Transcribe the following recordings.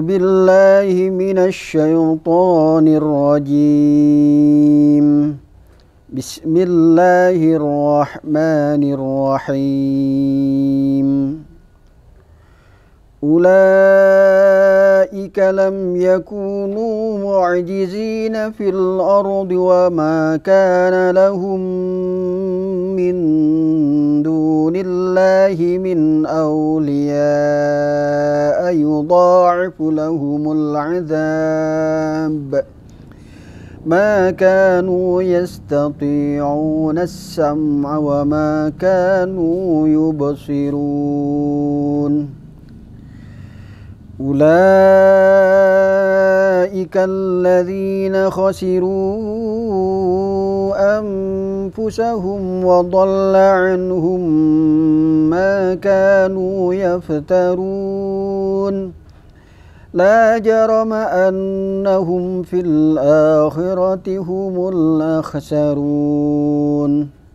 بالله من الشيطان الرجيم بسم الله الرحمن الرحيم أولئك لم يكونوا معجزين في الأرض وما كان لهم من دون الله من أولياء يضاعف لهم العذاب ما كانوا يستطيعون السمع وما كانوا يبصرون أولئك الذين خسروا أنفسهم وضل عنهم ما كانوا يفترون لا جرم أنهم في الآخرة هم الأخسرون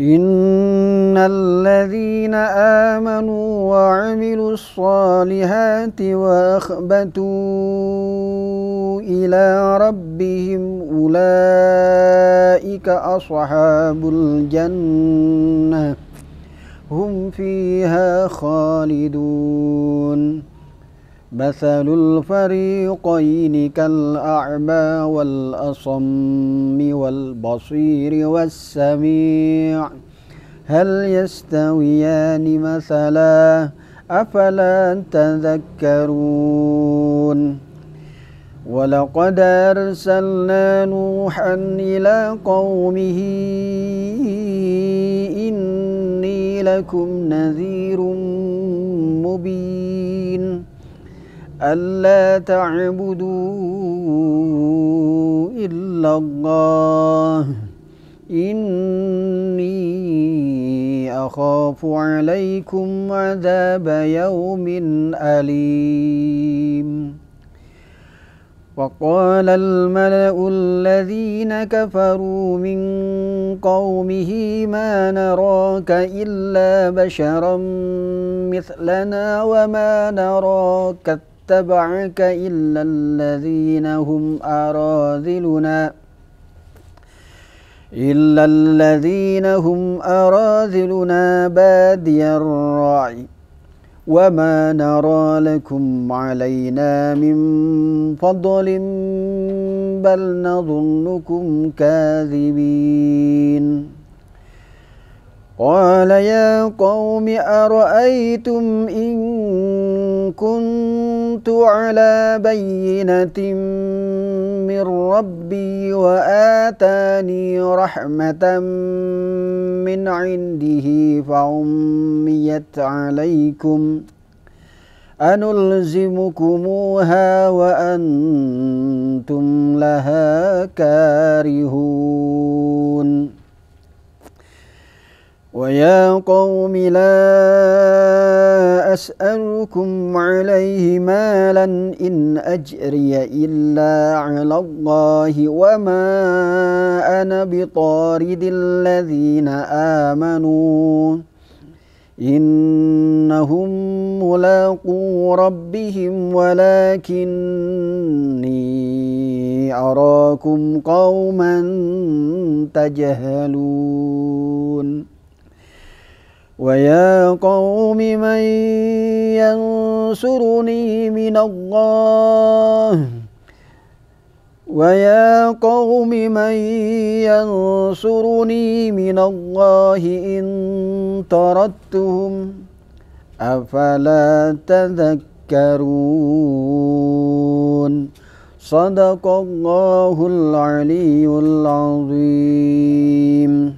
إن الذين آمنوا وعملوا الصالحات وأخبتوا إلى ربهم أولئك أصحاب الجنة هم فيها خالدون مثل الفريقين كالأعمى والأصم والبصير والسميع هل يستويان مثلا أفلا تذكرون ولقد أرسلنا نوحا إلى قومه إني لكم نذير مبين ألا تعبدوا إلا الله إني أخاف عليكم عذاب يوم أليم وقال الملأ الذين كفروا من قومه ما نراك إلا بشرا مثلنا وما نراك اتبعك إلا الذين هم أراذلنا إلا الذين هم أراذلنا بادي الرعي وما نرى لكم علينا من فضل بل نظنكم كاذبين قال يا قوم أرأيتم إن كنت على بينة من ربي وآتاني رحمة من عنده فعميت عليكم أنلزمكموها وأنتم لها كارهون ويا قوم لا أسألكم عليه مالا إن أجري إلا على الله وما أنا بطارد الذين آمنوا إنهم ملاقو ربهم ولكني أراكم قوما تجهلون ويا قوم من ينصرني من الله ويا قوم من ينصرني من الله إن طردتهم أفلا تذكرون صدق الله العلي العظيم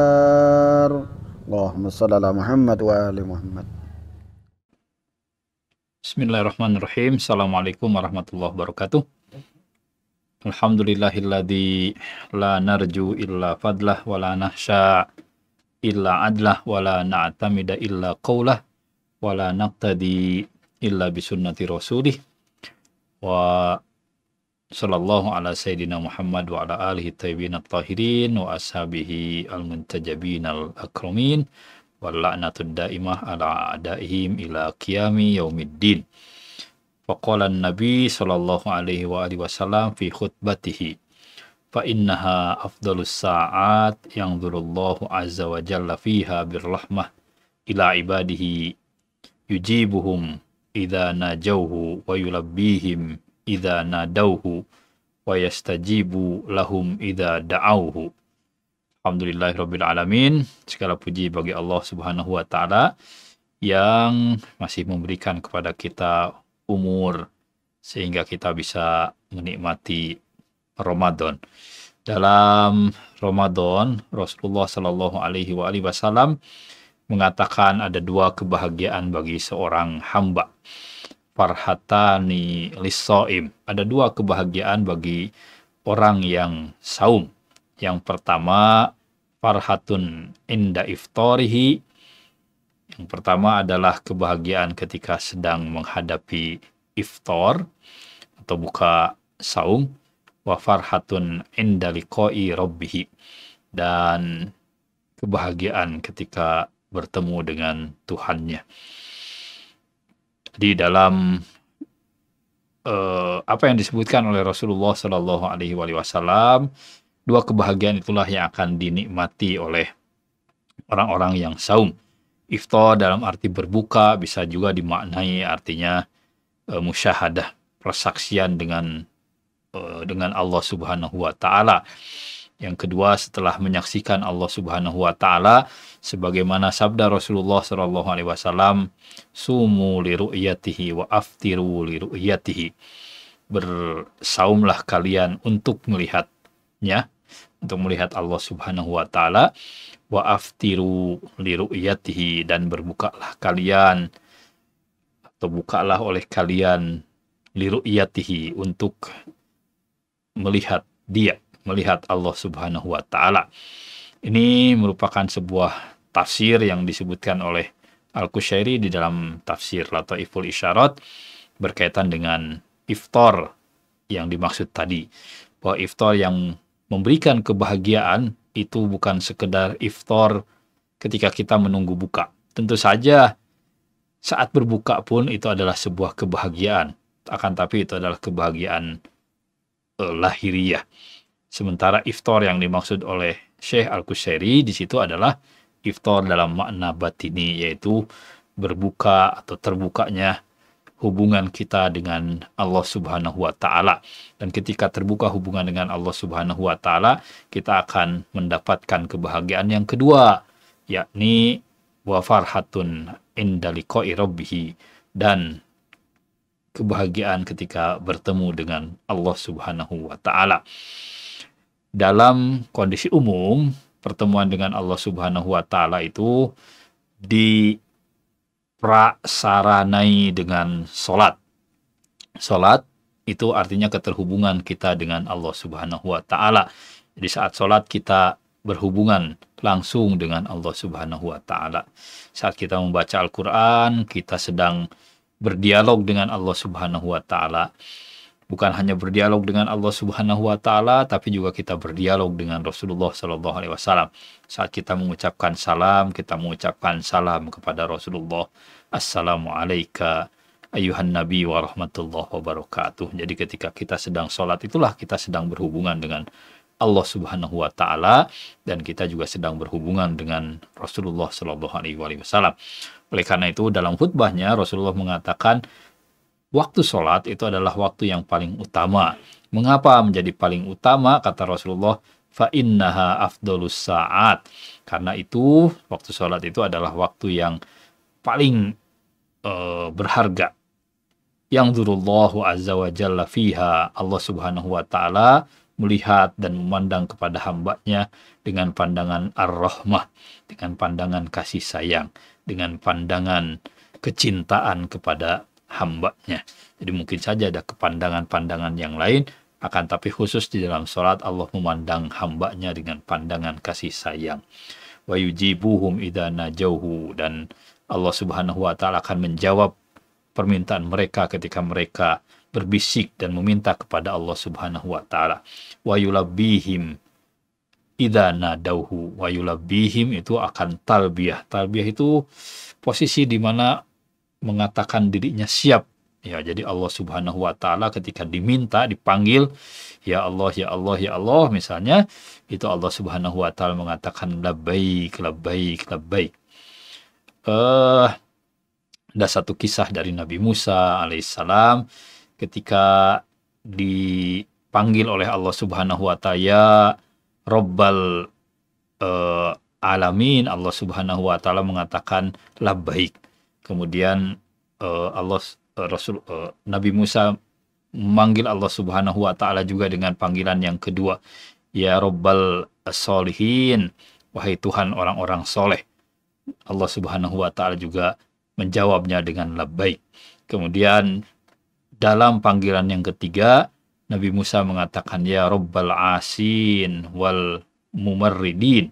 Bismillahirrahmanirrahim. Assalamualaikum warahmatullahi wabarakatuh. Alhamdulillahilladzi la narju illa fadlah wa la nahsya illa adlah wa la na'tamida illa qawlah wa la naqtadi illa bisunnati rasulih wa sallallahu ala sayyidina Muhammad wa ala alihi tayyibin at-tahirin wa ashabihi al-muntajabin al-akramin walla'natud daimah ala a'daihim ila qiyami yaumiddin. Faqala Nabi sallallahu alaihi wa alihi wasallam fi khutbatihi fa innaha afdalus sa'at yang dzurullahu azza wa jalla fiha birrahmah ila ibadihi yujibuhum idza najauhu wa yulabbihim idza nadauhu wa yastajibu lahum idza da'auhu Alhamdulillahirrabbilalamin Segala puji bagi Allah Subhanahu wa taala yang masih memberikan kepada kita umur sehingga kita bisa menikmati Ramadan. Dalam Ramadan, Rasulullah Shallallahu alaihi wasallam mengatakan ada dua kebahagiaan bagi seorang hamba. Farhatani lisoim, Ada dua kebahagiaan bagi orang yang saum yang pertama farhatun inda iftorihi. Yang pertama adalah kebahagiaan ketika sedang menghadapi iftor atau buka saung Wa farhatun inda Dan kebahagiaan ketika bertemu dengan Tuhannya. Di dalam uh, apa yang disebutkan oleh Rasulullah Shallallahu Alaihi Wasallam Dua kebahagiaan itulah yang akan dinikmati oleh orang-orang yang saum. Iftar dalam arti berbuka bisa juga dimaknai artinya e, musyahadah, persaksian dengan e, dengan Allah Subhanahu wa taala. Yang kedua setelah menyaksikan Allah Subhanahu wa taala sebagaimana sabda Rasulullah Shallallahu alaihi wasallam sumu li ru'yatihi wa aftiru li ru'yatihi. Bersaumlah kalian untuk melihat ya untuk melihat Allah Subhanahu wa taala wa aftiru li ru'yatihi dan berbukalah kalian atau bukalah oleh kalian li ru'yatihi untuk melihat dia melihat Allah Subhanahu wa taala. Ini merupakan sebuah tafsir yang disebutkan oleh al qusyairi di dalam tafsir Lataiful Isyarat berkaitan dengan iftar yang dimaksud tadi. Bahwa iftar yang memberikan kebahagiaan itu bukan sekedar iftar ketika kita menunggu buka. Tentu saja saat berbuka pun itu adalah sebuah kebahagiaan. Akan tapi itu adalah kebahagiaan uh, lahiriah. Sementara iftar yang dimaksud oleh Syekh Al-Kuseri di situ adalah iftar dalam makna batini yaitu berbuka atau terbukanya hubungan kita dengan Allah Subhanahu wa taala. Dan ketika terbuka hubungan dengan Allah Subhanahu wa taala, kita akan mendapatkan kebahagiaan yang kedua, yakni wa farhatun indaliqai rabbih dan kebahagiaan ketika bertemu dengan Allah Subhanahu wa taala. Dalam kondisi umum, pertemuan dengan Allah Subhanahu wa taala itu di prasaranai dengan solat. Solat itu artinya keterhubungan kita dengan Allah Subhanahu wa taala. Di saat solat kita berhubungan langsung dengan Allah Subhanahu wa taala. Saat kita membaca Al-Qur'an, kita sedang berdialog dengan Allah Subhanahu wa taala bukan hanya berdialog dengan Allah Subhanahu wa taala tapi juga kita berdialog dengan Rasulullah sallallahu alaihi wasallam. Saat kita mengucapkan salam, kita mengucapkan salam kepada Rasulullah. Assalamu alayka ayuhan nabi wa rahmatullahi wabarakatuh. Jadi ketika kita sedang sholat itulah kita sedang berhubungan dengan Allah Subhanahu wa taala dan kita juga sedang berhubungan dengan Rasulullah Sallallahu alaihi wasallam. Oleh karena itu dalam khutbahnya Rasulullah mengatakan waktu sholat itu adalah waktu yang paling utama. Mengapa menjadi paling utama? Kata Rasulullah, fa innaha afdolus saat. Karena itu waktu sholat itu adalah waktu yang paling uh, berharga. Yang durullahu azza wa jalla fiha Allah subhanahu wa ta'ala melihat dan memandang kepada hambanya dengan pandangan ar-rahmah, dengan pandangan kasih sayang, dengan pandangan kecintaan kepada hambanya. Jadi mungkin saja ada kepandangan-pandangan yang lain, akan tapi khusus di dalam sholat Allah memandang hambanya dengan pandangan kasih sayang. Wa yujibuhum idha najauhu. Dan Allah subhanahu wa ta'ala akan menjawab permintaan mereka ketika mereka berbisik dan meminta kepada Allah subhanahu wa ta'ala. Wa yulabihim idha nadauhu. Wa yulabihim itu akan talbiah. Talbiah itu posisi di mana mengatakan dirinya siap. Ya, jadi Allah Subhanahu wa taala ketika diminta, dipanggil, ya Allah, ya Allah, ya Allah misalnya, itu Allah Subhanahu wa taala mengatakan labbaik, labbaik, labbaik. Eh uh, ada satu kisah dari Nabi Musa alaihissalam ketika dipanggil oleh Allah Subhanahu wa taala ya Rabbal uh, alamin Allah Subhanahu wa taala mengatakan labbaik kemudian uh, Allah uh, Rasul uh, Nabi Musa memanggil Allah Subhanahu wa taala juga dengan panggilan yang kedua ya Rabbal Salihin, wahai Tuhan orang-orang soleh Allah Subhanahu wa taala juga menjawabnya dengan labbaik kemudian dalam panggilan yang ketiga Nabi Musa mengatakan ya Rabbal Asin wal mumarridin.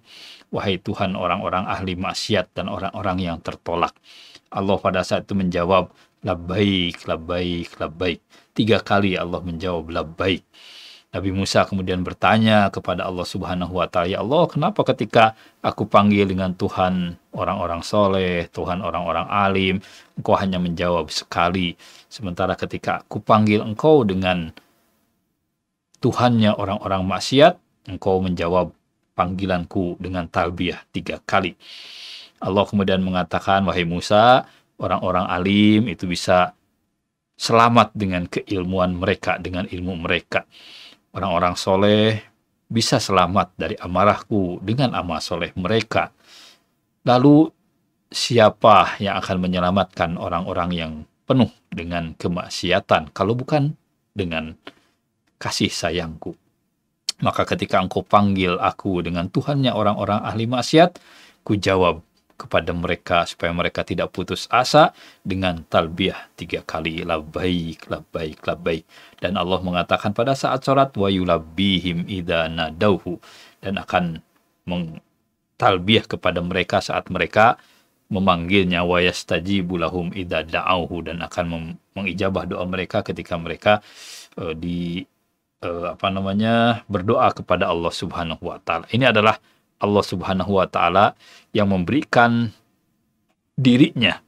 Wahai Tuhan orang-orang ahli maksiat dan orang-orang yang tertolak. Allah pada saat itu menjawab, labbaik, labbaik, labbaik. Tiga kali Allah menjawab labbaik. Nabi Musa kemudian bertanya kepada Allah Subhanahu wa taala, "Ya Allah, kenapa ketika aku panggil dengan Tuhan orang-orang soleh, Tuhan orang-orang alim, engkau hanya menjawab sekali, sementara ketika aku panggil engkau dengan Tuhannya orang-orang maksiat, engkau menjawab panggilanku dengan talbiyah tiga kali. Allah kemudian mengatakan, wahai Musa, orang-orang alim itu bisa selamat dengan keilmuan mereka, dengan ilmu mereka. Orang-orang soleh bisa selamat dari amarahku dengan amal soleh mereka. Lalu siapa yang akan menyelamatkan orang-orang yang penuh dengan kemaksiatan kalau bukan dengan kasih sayangku? Maka ketika engkau panggil aku dengan Tuhannya orang-orang ahli maksiat, ku jawab kepada mereka supaya mereka tidak putus asa dengan talbiyah tiga kali labbaik labbaik labbaik dan Allah mengatakan pada saat sholat wa yulabbihim idza nadauhu dan akan mengtalbiyah kepada mereka saat mereka memanggilnya wa yastajibu lahum idza da'auhu dan akan mengijabah doa mereka ketika mereka uh, di uh, apa namanya berdoa kepada Allah Subhanahu wa taala. Ini adalah Allah Subhanahu wa taala yang memberikan dirinya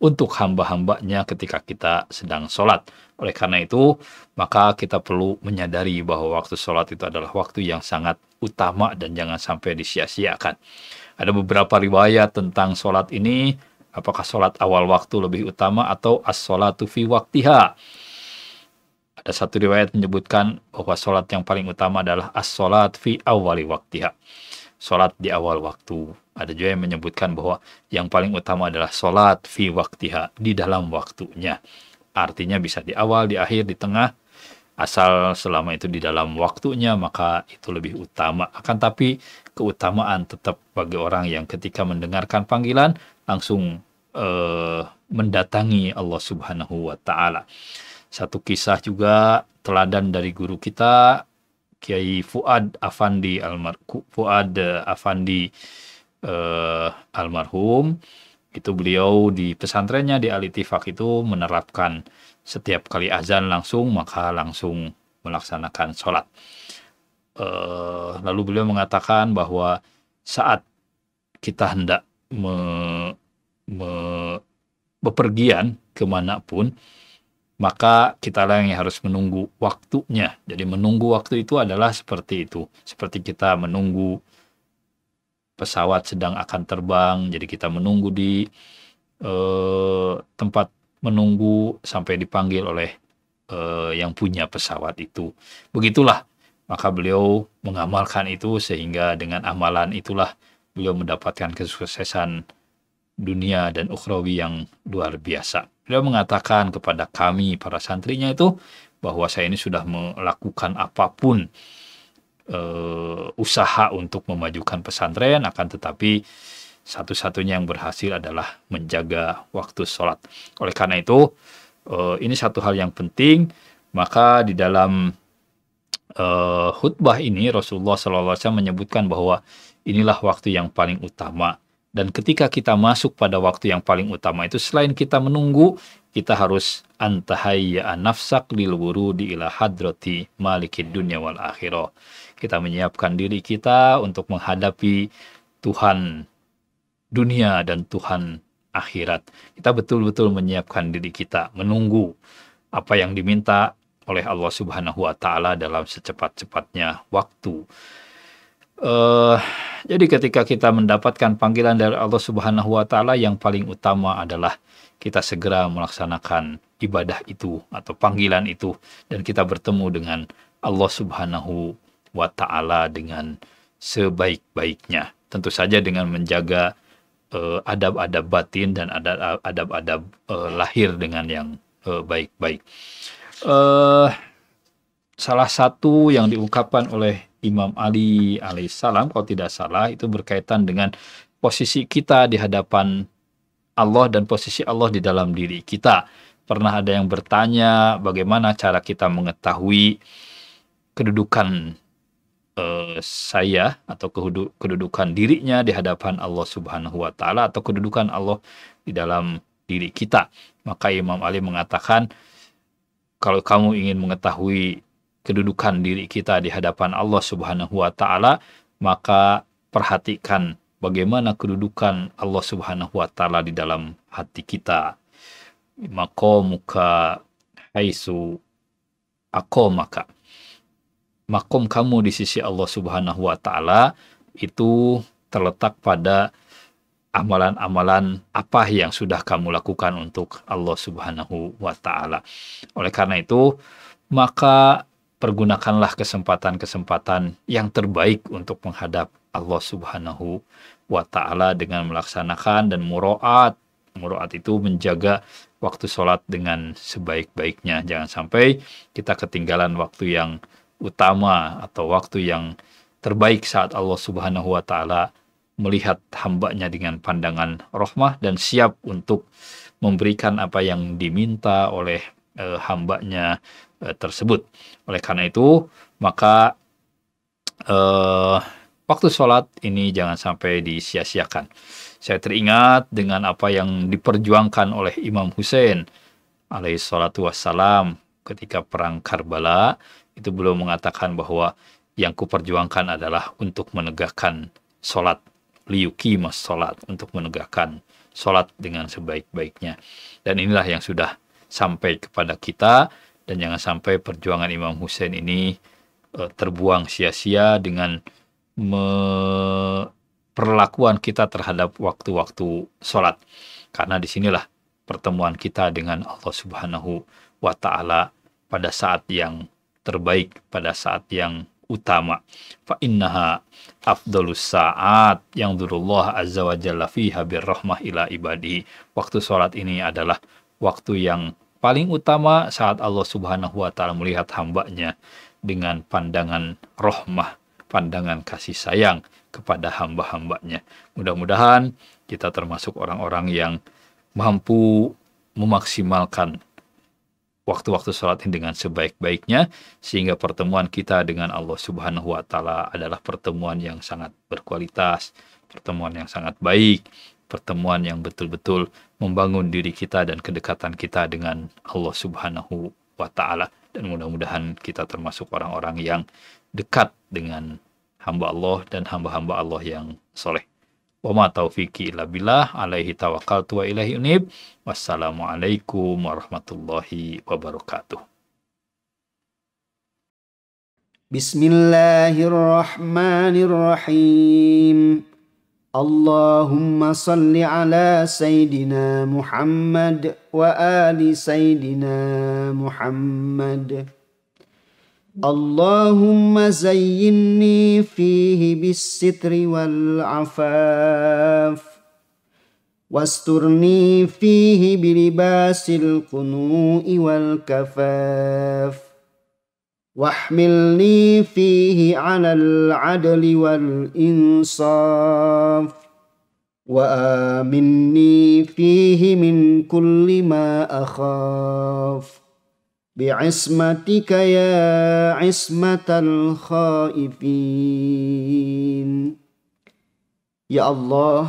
untuk hamba-hambanya ketika kita sedang sholat. Oleh karena itu, maka kita perlu menyadari bahwa waktu sholat itu adalah waktu yang sangat utama dan jangan sampai disia-siakan. Ada beberapa riwayat tentang sholat ini, apakah sholat awal waktu lebih utama atau as-sholatu fi waktiha ada satu riwayat menyebutkan bahwa sholat yang paling utama adalah as-sholat fi awali waktiha. Sholat di awal waktu. Ada juga yang menyebutkan bahwa yang paling utama adalah sholat fi waktiha, di dalam waktunya. Artinya bisa di awal, di akhir, di tengah, asal selama itu di dalam waktunya maka itu lebih utama akan tapi keutamaan tetap bagi orang yang ketika mendengarkan panggilan langsung eh, mendatangi Allah Subhanahu wa taala satu kisah juga teladan dari guru kita Kiai Fuad Afandi almarhum Fuad eh, Afandi eh, almarhum itu beliau di pesantrennya di Al itu menerapkan setiap kali azan langsung maka langsung melaksanakan sholat. Eh, lalu beliau mengatakan bahwa saat kita hendak me, me, bepergian kemanapun maka kita lah yang harus menunggu waktunya. Jadi menunggu waktu itu adalah seperti itu, seperti kita menunggu pesawat sedang akan terbang. Jadi kita menunggu di eh, tempat menunggu sampai dipanggil oleh eh, yang punya pesawat itu. Begitulah maka beliau mengamalkan itu sehingga dengan amalan itulah beliau mendapatkan kesuksesan dunia dan ukhrawi yang luar biasa. Beliau mengatakan kepada kami para santrinya itu bahwa saya ini sudah melakukan apapun uh, usaha untuk memajukan pesantren akan tetapi satu-satunya yang berhasil adalah menjaga waktu sholat. Oleh karena itu, eh, ini satu hal yang penting. Maka di dalam eh, khutbah ini Rasulullah SAW menyebutkan bahwa inilah waktu yang paling utama. Dan ketika kita masuk pada waktu yang paling utama itu selain kita menunggu, kita harus antahayya nafsak lil wurudi ila hadrati malikid dunya wal akhirah. Kita menyiapkan diri kita untuk menghadapi Tuhan dunia dan Tuhan akhirat. Kita betul-betul menyiapkan diri kita, menunggu apa yang diminta oleh Allah Subhanahu wa taala dalam secepat-cepatnya waktu. Uh, jadi ketika kita mendapatkan panggilan dari Allah Subhanahu wa taala yang paling utama adalah kita segera melaksanakan ibadah itu atau panggilan itu dan kita bertemu dengan Allah Subhanahu wa taala dengan sebaik-baiknya. Tentu saja dengan menjaga eh, adab-adab uh, batin dan adab-adab uh, lahir dengan yang baik-baik. Uh, uh, salah satu yang diungkapkan oleh Imam Ali alaihissalam kalau tidak salah itu berkaitan dengan posisi kita di hadapan Allah dan posisi Allah di dalam diri kita. Pernah ada yang bertanya bagaimana cara kita mengetahui kedudukan uh, saya atau kedudukan dirinya di hadapan Allah Subhanahu wa taala atau kedudukan Allah di dalam diri kita. Maka Imam Ali mengatakan kalau kamu ingin mengetahui kedudukan diri kita di hadapan Allah Subhanahu wa taala, maka perhatikan bagaimana kedudukan Allah Subhanahu wa taala di dalam hati kita. Maqamuka haisu maka Makom kamu di sisi Allah Subhanahu wa taala itu terletak pada amalan-amalan apa yang sudah kamu lakukan untuk Allah Subhanahu wa taala. Oleh karena itu, maka pergunakanlah kesempatan-kesempatan yang terbaik untuk menghadap Allah Subhanahu wa taala dengan melaksanakan dan muroat. Muroat itu menjaga waktu sholat dengan sebaik-baiknya. Jangan sampai kita ketinggalan waktu yang utama atau waktu yang terbaik saat Allah Subhanahu wa taala melihat hambanya dengan pandangan rohmah dan siap untuk memberikan apa yang diminta oleh eh, hambanya Eh, tersebut. Oleh karena itu, maka eh, waktu sholat ini jangan sampai disia-siakan. Saya teringat dengan apa yang diperjuangkan oleh Imam Hussein alaihi salatu wassalam ketika perang Karbala itu belum mengatakan bahwa yang kuperjuangkan adalah untuk menegakkan sholat liyuki mas sholat untuk menegakkan sholat dengan sebaik-baiknya dan inilah yang sudah sampai kepada kita dan jangan sampai perjuangan Imam Hussein ini uh, terbuang sia-sia dengan me perlakuan kita terhadap waktu-waktu sholat. Karena disinilah pertemuan kita dengan Allah Subhanahu wa Ta'ala pada saat yang terbaik, pada saat yang utama. Fa innaha afdalus sa'at yang durullah azza wa jalla fiha birrahmah ila ibadi. Waktu sholat ini adalah waktu yang paling utama saat Allah Subhanahu wa taala melihat hambanya dengan pandangan rohmah, pandangan kasih sayang kepada hamba-hambanya. Mudah-mudahan kita termasuk orang-orang yang mampu memaksimalkan waktu-waktu sholat ini dengan sebaik-baiknya sehingga pertemuan kita dengan Allah Subhanahu wa taala adalah pertemuan yang sangat berkualitas, pertemuan yang sangat baik pertemuan yang betul-betul membangun diri kita dan kedekatan kita dengan Allah Subhanahu wa taala dan mudah-mudahan kita termasuk orang-orang yang dekat dengan hamba Allah dan hamba-hamba Allah yang soleh. Wa ma illa alaihi tawakkaltu wa ilaihi unib. Wassalamualaikum warahmatullahi wabarakatuh. Bismillahirrahmanirrahim. اللهم صل على سيدنا محمد وآل سيدنا محمد اللهم زيني فيه بالستر والعفاف واسترني فيه بلباس القنوء والكفاف واحملني فيه على العدل والإنصاف وآمني فيه من كل ما أخاف بعصمتك يا عصمة الخائفين يا الله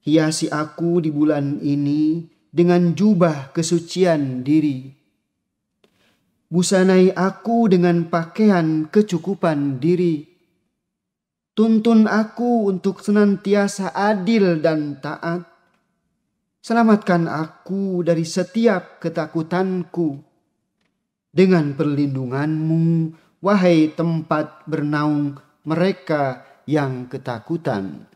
hiasi aku di bulan ini dengan jubah kesucian diri Busanai aku dengan pakaian kecukupan diri. Tuntun aku untuk senantiasa adil dan taat. Selamatkan aku dari setiap ketakutanku. Dengan perlindunganmu, wahai tempat bernaung mereka yang ketakutan.